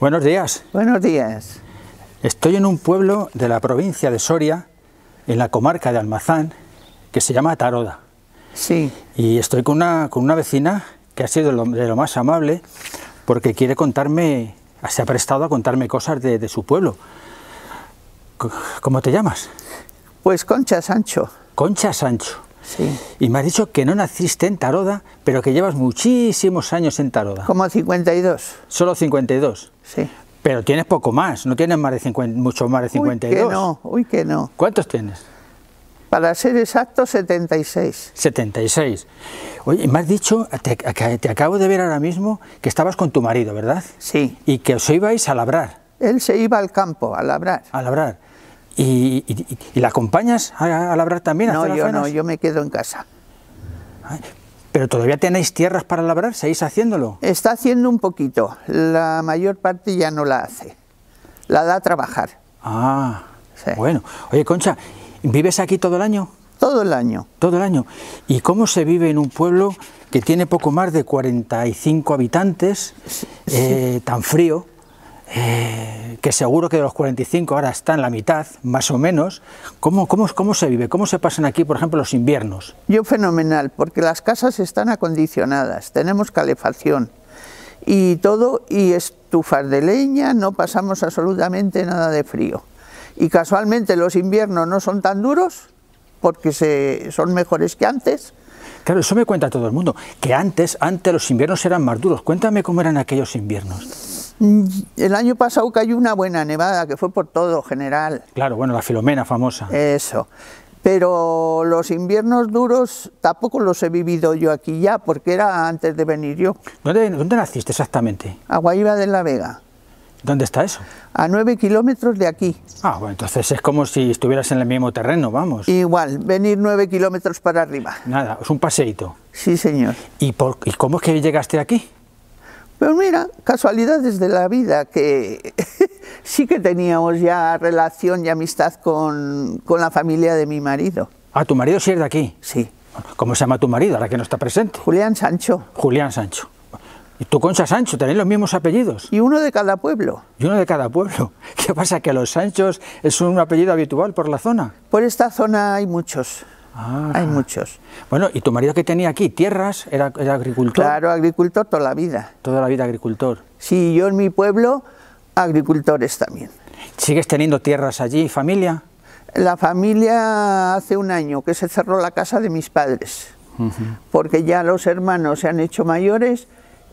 Buenos días. Buenos días. Estoy en un pueblo de la provincia de Soria, en la comarca de Almazán, que se llama Taroda. Sí. Y estoy con una, con una vecina que ha sido de lo más amable porque quiere contarme, se ha prestado a contarme cosas de, de su pueblo. ¿Cómo te llamas? Pues Concha Sancho. Concha Sancho. Y me has dicho que no naciste en Taroda, pero que llevas muchísimos años en Taroda. Como 52. Solo 52. Sí. Pero tienes poco más, no tienes más de 50, mucho más de 52. Uy, que no, uy, que no. ¿Cuántos tienes? Para ser exacto, 76. 76. Oye, me has dicho, te, te, acabo de ver ahora mismo, que estabas con tu marido, ¿verdad? Sí. Y que os ibais a labrar. Él se iba al campo, a labrar. A labrar. ¿Y, la acompañas a, labrar también? A no, yo no, yo me quedo en casa. ¿Pero todavía tenéis tierras para labrar? ¿Seguís haciéndolo? Está haciendo un poquito. La mayor parte ya no la hace. La da a trabajar. Ah, bueno. Oye, Concha, ¿vives aquí todo el año? Todo el año. Todo el año. ¿Y cómo se vive en un pueblo que tiene poco más de 45 habitantes, eh, tan frío? Eh, que seguro que de los 45 ahora está en la mitad, más o menos. ¿Cómo, se vive? ¿Cómo se pasan aquí, por ejemplo, los inviernos? Yo fenomenal, porque las casas están acondicionadas, tenemos calefacción y todo, y estufas de leña, no pasamos absolutamente nada de frío. Y casualmente los inviernos no son tan duros, porque se, son mejores que antes, Claro, eso me cuenta todo el mundo, que antes, antes los inviernos eran más duros. Cuéntame cómo eran aquellos inviernos. Mm, el año pasado cayó una buena nevada que fue por todo general. Claro, bueno, la Filomena famosa. Eso. Pero los inviernos duros tampoco los he vivido yo aquí ya, porque era antes de venir yo. ¿Dónde, naciste exactamente? Aguaiba de la Vega. ¿Dónde está eso? A nueve kilómetros de aquí. Ah, bueno, entonces es como si estuvieras en el mismo terreno, vamos. Igual, venir nueve kilómetros para arriba. Nada, es un paseíto. Sí, señor. ¿Y, por, ¿Y cómo es que llegaste aquí? Pero mira, casualidades de la vida, que sí que teníamos ya relación y amistad con, con, la familia de mi marido. Ah, ¿tu marido sí es de aquí? Sí. ¿Cómo se llama tu marido, ahora que no está presente? Julián Sancho. Julián Sancho. Y tú, Concha Sancho, tenéis los mismos apellidos. Y uno de cada pueblo. Y uno de cada pueblo. ¿Qué pasa, que los Sanchos es un apellido habitual por la zona? Por esta zona hay muchos. Ah, Hay ah. muchos. Bueno, ¿y tu marido que tenía aquí? ¿Tierras? ¿Era, agricultor? Claro, agricultor toda la vida. Toda la vida agricultor. Sí, yo en mi pueblo, agricultores también. ¿Sigues teniendo tierras allí, familia? La familia hace un año que se cerró la casa de mis padres, porque ya los hermanos se han hecho mayores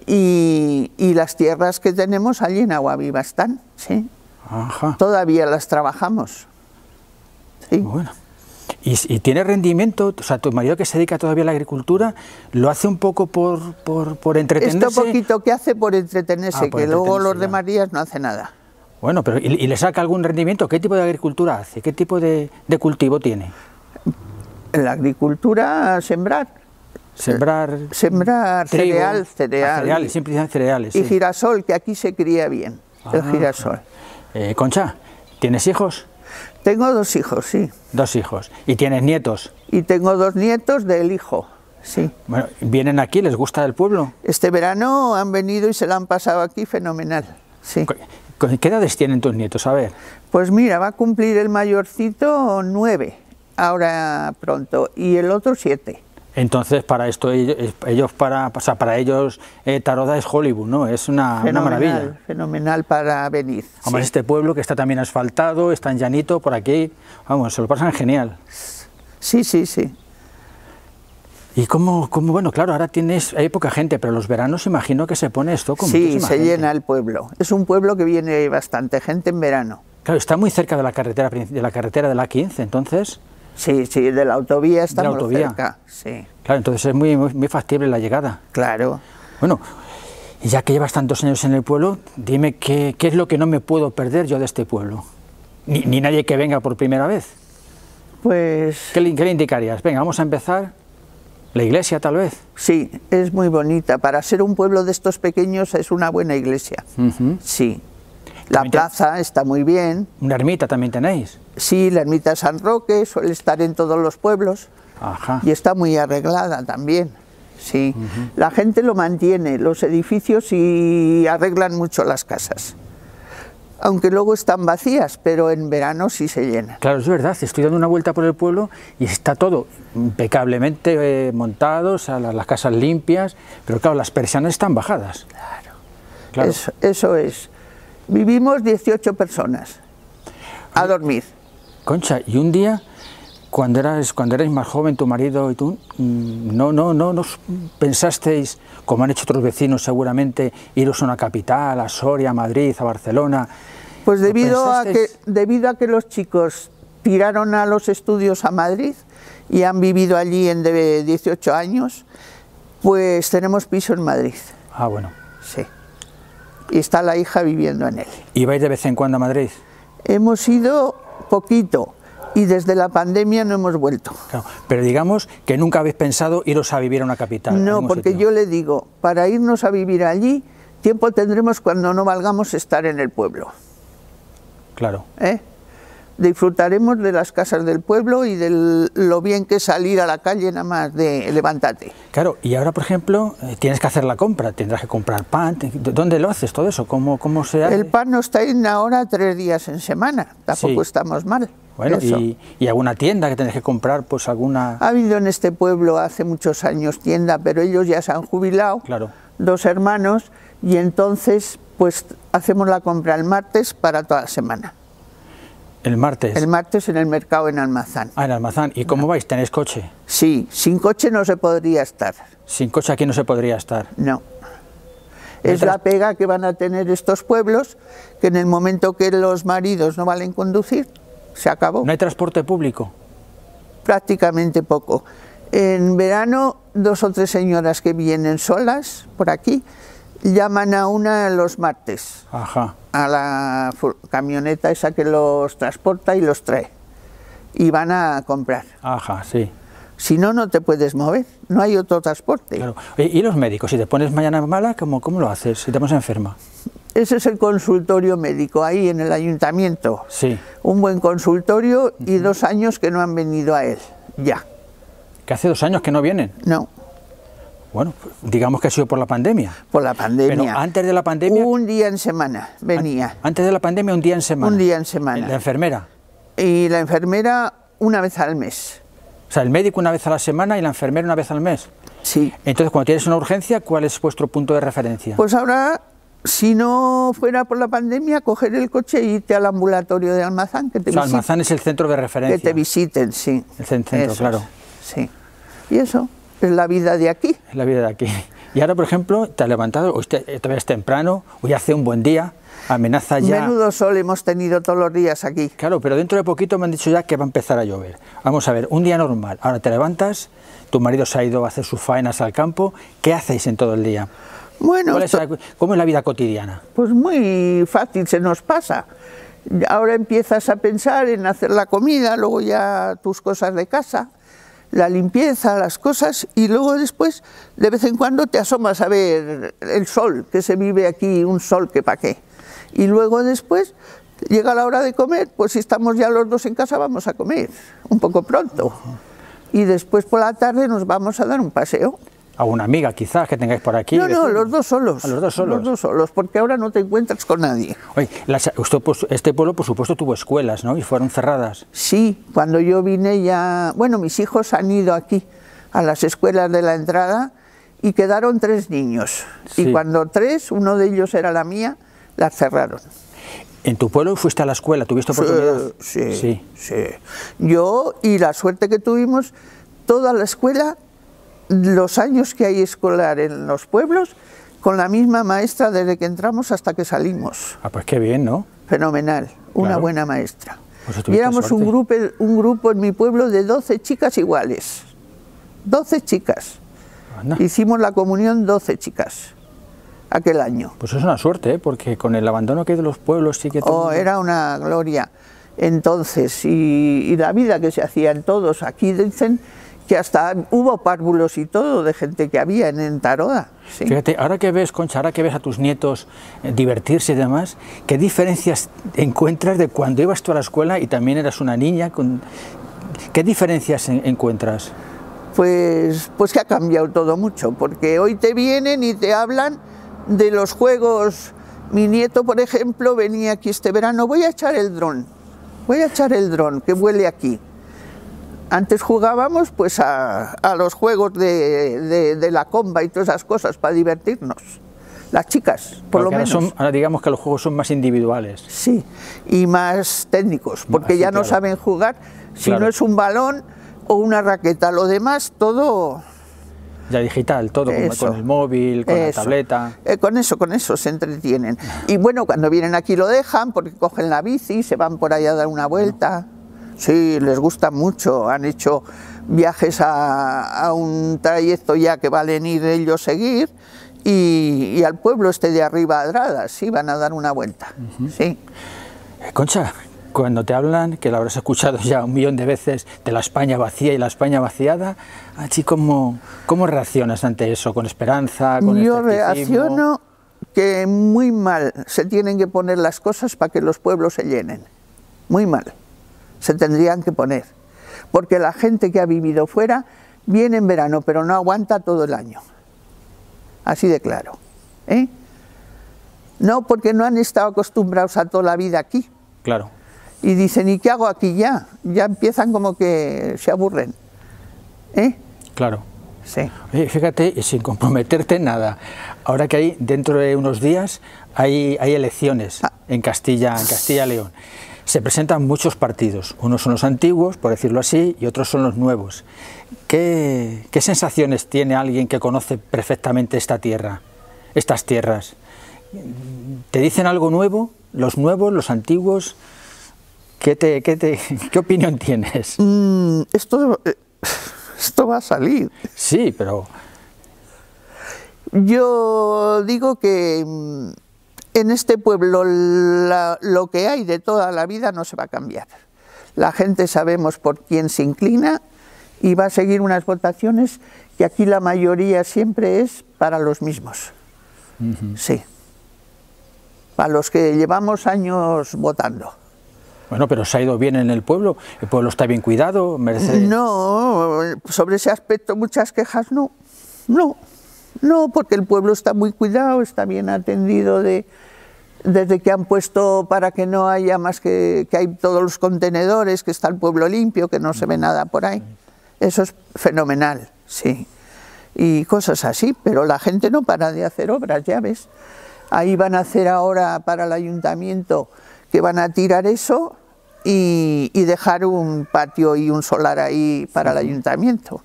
y, las tierras que tenemos allí en viva están, sí. Ajá. Todavía las trabajamos. Sí. Bueno. Y, tiene rendimiento, o sea, tu marido que se dedica todavía a la agricultura, lo hace un poco por, por, por entretenerse. Esto poquito que hace por entretenerse, ah, que luego los de demás no hace nada. Bueno, pero ¿y, le saca algún rendimiento? ¿Qué tipo de agricultura hace? ¿Qué tipo de, cultivo tiene? La agricultura, sembrar. Sembrar. Eh, sembrar cereales. cereal, ah, cereal. Cereales, siempre cereales. Y girasol, que aquí se cría bien, el ah, girasol. Eh, Concha, ¿tienes hijos? Tengo dos hijos, sí. Dos hijos. ¿Y tienes nietos? Y tengo dos nietos del hijo, sí. Bueno, ¿vienen aquí? ¿Les gusta el pueblo? Este verano han venido y se la han pasado aquí fenomenal, sí. ¿Qué edades tienen tus nietos? A ver. Pues mira, va a cumplir el mayorcito nueve, ahora pronto, y el otro siete. Entonces, para esto ellos, para, o para ellos eh, Taroda es Hollywood, ¿no? Es una, maravilla. Fenomenal para venir. Además, este pueblo que está también asfaltado, está en llanito, por aquí, vamos, se lo pasan genial. Sí, sí, sí. Y cómo, como bueno, claro, ahora tienes, hay poca gente, pero los veranos imagino que se pone esto con Sí, se llena el pueblo. Es un pueblo que viene bastante gente en verano. Claro, está muy cerca de la carretera de la carretera de la 15, entonces. Sí, sí, de la autovía está de la autovía. cerca. Sí. Claro, entonces es muy, muy, factible la llegada. Claro. Bueno, ya que llevas tantos años en el pueblo, dime qué, qué es lo que no me puedo perder yo de este pueblo. Ni, nadie que venga por primera vez. Pues... ¿Qué le, indicarías? Venga, vamos a empezar. La iglesia, tal vez. Sí, es muy bonita. Para ser un pueblo de estos pequeños es una buena iglesia. Sí. La plaza está muy bien. ¿Una ermita también tenéis? Sí, la ermita San Roque suele estar en todos los pueblos Ajá. y está muy arreglada también. Sí, la gente lo mantiene, los edificios y arreglan mucho las casas. Aunque luego están vacías, pero en verano sí se llena. Claro, es verdad, estoy dando una vuelta por el pueblo y está todo impecablemente eh, montado, las, casas limpias, pero claro, las persianas están bajadas. Claro, eso es vivimos 18 personas a dormir. Concha, ¿y un día cuando eras cuando erais más joven tu marido y tú mm, no no no nos pensasteis como han hecho otros vecinos seguramente iros a una capital a Soria a Madrid a Barcelona pues debido a que debido a que los chicos tiraron a los estudios a Madrid y han vivido allí en de 18 años pues tenemos piso en Madrid ah bueno sí y está la hija viviendo en él. ¿Y vais de vez en cuando a Madrid? Hemos ido poquito y desde la pandemia no hemos vuelto. pero digamos que nunca habéis pensado iros a vivir a una capital. No, porque yo le digo, para irnos a vivir allí, tiempo tendremos cuando no valgamos estar en el pueblo. Claro. ¿Eh? disfrutaremos de las casas del pueblo y de lo bien que es salir a la calle nada más de levántate. Claro, y ahora por ejemplo eh, tienes que hacer la compra, tendrás que comprar pan, ¿dónde lo haces todo eso? ¿Cómo, cómo se hace? El pan no está en ahora tres días en semana, tampoco estamos mal. Bueno, y, alguna tienda que tenés que comprar, pues alguna... Ha habido en este pueblo hace muchos años tienda, pero ellos ya se han jubilado, claro. dos hermanos, y entonces pues hacemos la compra el martes para toda la semana. El martes. El martes en el mercado en Almazán. Ah, en Almazán. ¿Y cómo vais? ¿Tenéis coche? Sí, sin coche no se podría estar. Sin coche aquí no se podría estar. No. Es la pega que van a tener estos pueblos, que en el momento que los maridos no valen conducir, se acabó. ¿No hay transporte público? Prácticamente poco. En verano, dos o tres señoras que vienen solas por aquí, Llaman a una los martes, a la camioneta esa que los transporta y los trae, y van a comprar. Ajá, sí. Si no, no te puedes mover, no hay otro transporte. ¿Y los médicos? Si te pones mañana mala, ¿cómo, cómo lo haces? Si te pones enferma. Ese es el consultorio médico, ahí en el ayuntamiento. Sí. Un buen consultorio y dos años que no han venido a él, ya. ¿Que hace dos años que no vienen? No. Bueno, digamos que ha sido por la pandemia. Por la pandemia. Pero antes de la pandemia. Un día en semana venía. Antes de la pandemia, un día en semana. Un día en semana. La enfermera. Y la enfermera una vez al mes. O sea, el médico una vez a la semana y la enfermera una vez al mes. Sí. Entonces, cuando tienes una urgencia, ¿cuál es vuestro punto de referencia? Pues ahora, si no fuera por la pandemia, coger el coche e irte al ambulatorio de Almazán. Que te Almazán es el centro de referencia. Que te visiten, sí. El centro, claro. Sí. Y eso es la vida de aquí. Es la vida de aquí. Y ahora, por ejemplo, te has levantado, hoy todavía es temprano, hoy hace un buen día, amenaza ya... Menudo sol hemos tenido todos los días aquí. Claro, pero dentro de poquito me han dicho ya que va a empezar a llover. Vamos a ver, un día normal, ahora te levantas, tu marido se ha ido a hacer sus faenas al campo, ¿qué hacéis en todo el día? Bueno, ¿Cómo es la vida cotidiana? Pues muy fácil, se nos pasa. Ahora empiezas a pensar en hacer la comida, luego ya tus cosas de casa, la limpieza, las cosas, y luego después, de vez en cuando, te asomas a ver el sol, que se vive aquí, un sol que pa' qué. Y luego después, llega la hora de comer, pues si estamos ya los dos en casa, vamos a comer, un poco pronto. Y después por la tarde nos vamos a dar un paseo a una amiga quizás que tengáis por aquí. No, no, los dos solos. los dos solos. Los dos solos, porque ahora no te encuentras con nadie. Oye, pues, este pueblo por supuesto tuvo escuelas, ¿no? Y fueron cerradas. Sí, cuando yo vine ya, bueno, mis hijos han ido aquí a las escuelas de la entrada y quedaron tres niños. Y cuando tres, uno de ellos era la mía, las cerraron. ¿En tu pueblo fuiste a la escuela? ¿Tuviste oportunidad? sí. sí. Yo y la suerte que tuvimos, toda la escuela los años que hay escolar en los pueblos con la misma maestra desde que entramos hasta que salimos. Ah, pues qué bien, ¿no? Fenomenal, una buena maestra. Pues éramos un grupo, un grupo en mi pueblo de 12 chicas iguales, 12 chicas. Hicimos la comunión 12 chicas aquel año. Pues es una suerte, ¿eh? porque con el abandono que hay de los pueblos sí que... Oh, era una gloria entonces y, la vida que se hacían todos. Aquí dicen que hasta hubo párvulos y todo de gente que había en, Taroda. Fíjate, ahora que ves, Concha, ahora que ves a tus nietos eh, divertirse y demás, ¿qué diferencias encuentras de cuando ibas tú a la escuela y también eras una niña? ¿Qué diferencias encuentras? Pues, pues que ha cambiado todo mucho, porque hoy te vienen y te hablan de los juegos. Mi nieto, por ejemplo, venía aquí este verano, voy a echar el dron, voy a echar el dron, que huele aquí antes jugábamos pues a, los juegos de, la comba y todas esas cosas para divertirnos. Las chicas, por lo menos. Ahora, digamos que los juegos son más individuales. Sí, y más técnicos, porque ya no saben jugar. Si no es un balón o una raqueta, lo demás todo... Ya digital, todo con, el móvil, con la tableta. Eh, con eso, con eso se entretienen. Y bueno, cuando vienen aquí lo dejan porque cogen la bici, se van por allá a dar una vuelta. Sí, les gusta mucho, han hecho viajes a, un trayecto ya que valen ir ellos seguir y, al pueblo este de arriba Drada, sí, van a dar una vuelta. sí. Eh, Concha, cuando te hablan, que lo habrás escuchado ya un millón de veces, de la España vacía y la España vaciada, así como, ¿cómo reaccionas ante eso? ¿Con esperanza? Con Yo reacciono que muy mal se tienen que poner las cosas para que los pueblos se llenen. Muy mal se tendrían que poner, porque la gente que ha vivido fuera viene en verano, pero no aguanta todo el año. Así de claro. ¿eh? No, porque no han estado acostumbrados a toda la vida aquí. Claro. Y dicen, ¿y qué hago aquí ya? Ya empiezan como que se aburren. ¿Eh? Claro. Sí. fíjate, sin comprometerte nada, ahora que hay, dentro de unos días, hay, hay elecciones ah. en Castilla, en Castilla León se presentan muchos partidos. Unos son los antiguos, por decirlo así, y otros son los nuevos. ¿Qué, sensaciones tiene alguien que conoce perfectamente esta tierra, estas tierras? ¿Te dicen algo nuevo? ¿Los nuevos, los antiguos? ¿Qué, opinión tienes? Mm, esto, eh, esto va a salir. Sí, pero... Yo digo que mm, en este pueblo lo que hay de toda la vida no se va a cambiar. La gente sabemos por quién se inclina y va a seguir unas votaciones que aquí la mayoría siempre es para los mismos. Sí. Para los que llevamos años votando. Bueno, pero se ha ido bien en el pueblo, el pueblo está bien cuidado, merece... No, sobre ese aspecto muchas quejas no, no. No, porque el pueblo está muy cuidado, está bien atendido de, desde que han puesto para que no haya más que, que hay todos los contenedores, que está el pueblo limpio, que no se ve nada por ahí. Eso es fenomenal, sí. Y cosas así, pero la gente no para de hacer obras, ya ves. Ahí van a hacer ahora para el ayuntamiento que van a tirar eso y, dejar un patio y un solar ahí para el ayuntamiento.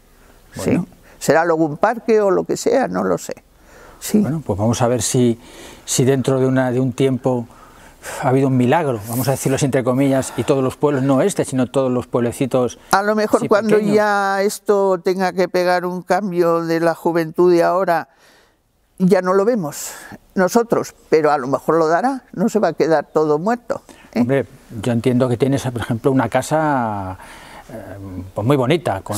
Sí. Será luego un parque o lo que sea, no lo sé. Sí. Bueno, pues vamos a ver si, si dentro de, una, de un tiempo ha habido un milagro, vamos a decirlo entre comillas, y todos los pueblos, no este, sino todos los pueblecitos. A lo mejor cuando ya esto tenga que pegar un cambio de la juventud de ahora, ya no lo vemos nosotros, pero a lo mejor lo dará, no se va a quedar todo muerto. ¿eh? Hombre, yo entiendo que tienes, por ejemplo, una casa eh, pues muy bonita, con,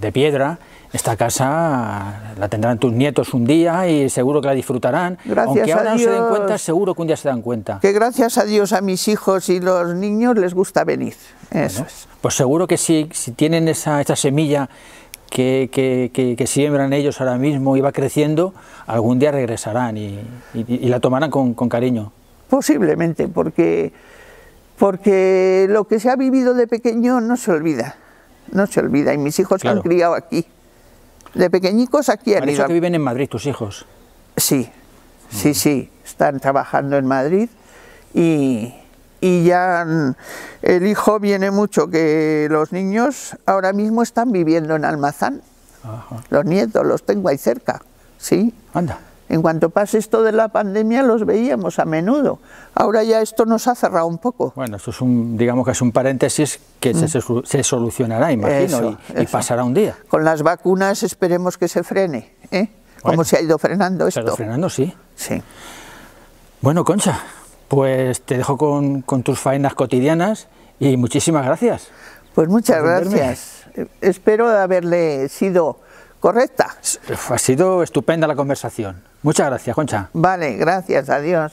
de piedra. Esta casa la tendrán tus nietos un día y seguro que la disfrutarán. Gracias Aunque ahora no se den cuenta, seguro que un día se dan cuenta. Que gracias a Dios a mis hijos y los niños les gusta venir. Eso es. Pues seguro que si, si tienen esa, esta semilla que, que, que, siembran ellos ahora mismo y va creciendo, algún día regresarán y, y, la tomarán con, con cariño. Posiblemente, porque porque lo que se ha vivido de pequeño no se olvida, no se olvida, y mis hijos se han criado aquí. De pequeñicos aquí han ido. que viven en Madrid tus hijos? Sí, sí, sí, están trabajando en Madrid y, y ya el hijo viene mucho, que los niños ahora mismo están viviendo en Almazán. Los nietos los tengo ahí cerca, ¿sí? Anda. En cuanto pase esto de la pandemia los veíamos a menudo. Ahora ya esto nos ha cerrado un poco. Bueno, esto es un, digamos que es un paréntesis que se, mm. solucionará, imagino, y, y, pasará un día. Con las vacunas esperemos que se frene, ¿eh? como se ha ido frenando esto. Se ha ido frenando, sí. Sí. Bueno, Concha, pues te dejo con, con tus faenas cotidianas y muchísimas gracias. Pues muchas gracias. Espero haberle sido correcta. Ha sido estupenda la conversación. Muchas gracias, Concha. Vale, gracias, adiós.